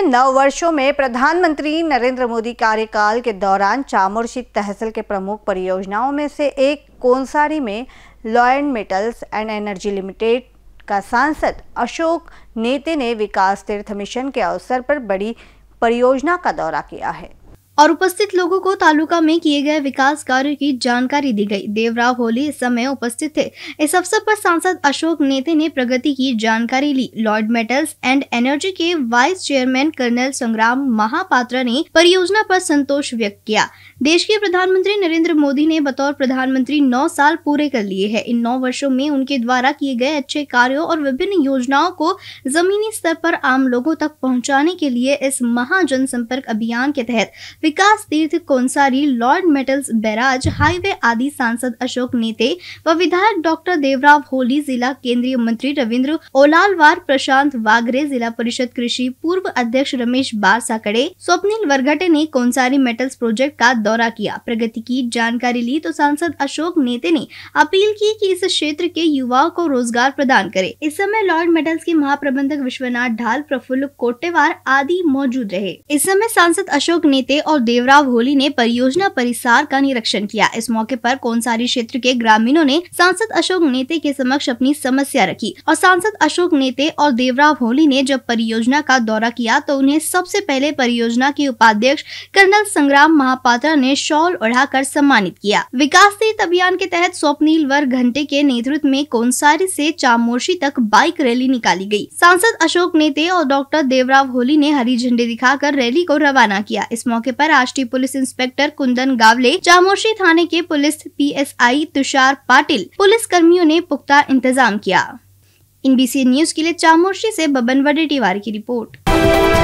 पिछले नौ वर्षों में प्रधानमंत्री नरेंद्र मोदी कार्यकाल के दौरान चामुर्शी तहसील के प्रमुख परियोजनाओं में से एक कोनसारी में लॉ मेटल्स एंड एनर्जी लिमिटेड का सांसद अशोक नेते ने विकास तीर्थ मिशन के अवसर पर बड़ी परियोजना का दौरा किया है और उपस्थित लोगों को तालुका में किए गए विकास कार्यों की जानकारी दी गई देवराव होली इस समय उपस्थित थे इस अवसर पर सांसद अशोक नेते ने प्रगति की जानकारी ली लॉर्ड मेटल्स एंड एनर्जी के vice chairman colonel Sangram Mahapatra ने परियोजना पर संतोष व्यक्त किया देश के प्रधानमंत्री नरेंद्र मोदी ने बतौर प्रधानमंत्री नौ साल पूरे कर लिए है इन नौ वर्षो में उनके द्वारा किए गए अच्छे कार्यो और विभिन्न योजनाओं को जमीनी स्तर पर आम लोगों तक पहुँचाने के लिए इस महा जनसंपर्क अभियान के तहत विकास तीर्थ Konsari Lloyds metals barrage highway आदि सांसद अशोक नेते व विधायक डॉक्टर देवराव होली जिला केंद्रीय मंत्री रविन्द्र ओलालवार प्रशांत वागरे जिला परिषद कृषि पूर्व अध्यक्ष रमेश साकड़े स्वप्निल वरघटे ने कोंसारी मेटल्स प्रोजेक्ट का दौरा किया प्रगति की जानकारी ली तो सांसद अशोक नेते ने अपील की कि इस क्षेत्र के युवाओं को रोजगार प्रदान करे इस समय लॉर्ड मेटल्स के महाप्रबंधक विश्वनाथ ढाल प्रफुल्ल कोटेवार आदि मौजूद रहे इस समय सांसद अशोक नेते और देवराव होली ने परियोजना परिसार का निरीक्षण किया इस मौके पर कोंसारी क्षेत्र के ग्रामीणों ने सांसद अशोक नेते के समक्ष अपनी समस्या रखी और सांसद अशोक नेते और देवराव होली ने जब परियोजना का दौरा किया तो उन्हें सबसे पहले परियोजना के उपाध्यक्ष कर्नल संग्राम महापात्रा ने शॉल ओढ़ा सम्मानित किया विकास तीर्थ अभियान के तहत स्वप्नील वर्ग घंटे के नेतृत्व में कोंसारी से चामोर्शी तक बाइक रैली निकाली गई। सांसद अशोक नेते और डॉक्टर देवराव होली ने हरी झंडी दिखाकर रैली को रवाना किया इस मौके पर राष्ट्रीय पुलिस इंस्पेक्टर कुंदन गावले चामोशी थाने के police PSI Tushar Patil police कर्मियों ने पुख्ता इंतजाम किया एनबीसी न्यूज के लिए चामोशी से बबन वडेटीवार की रिपोर्ट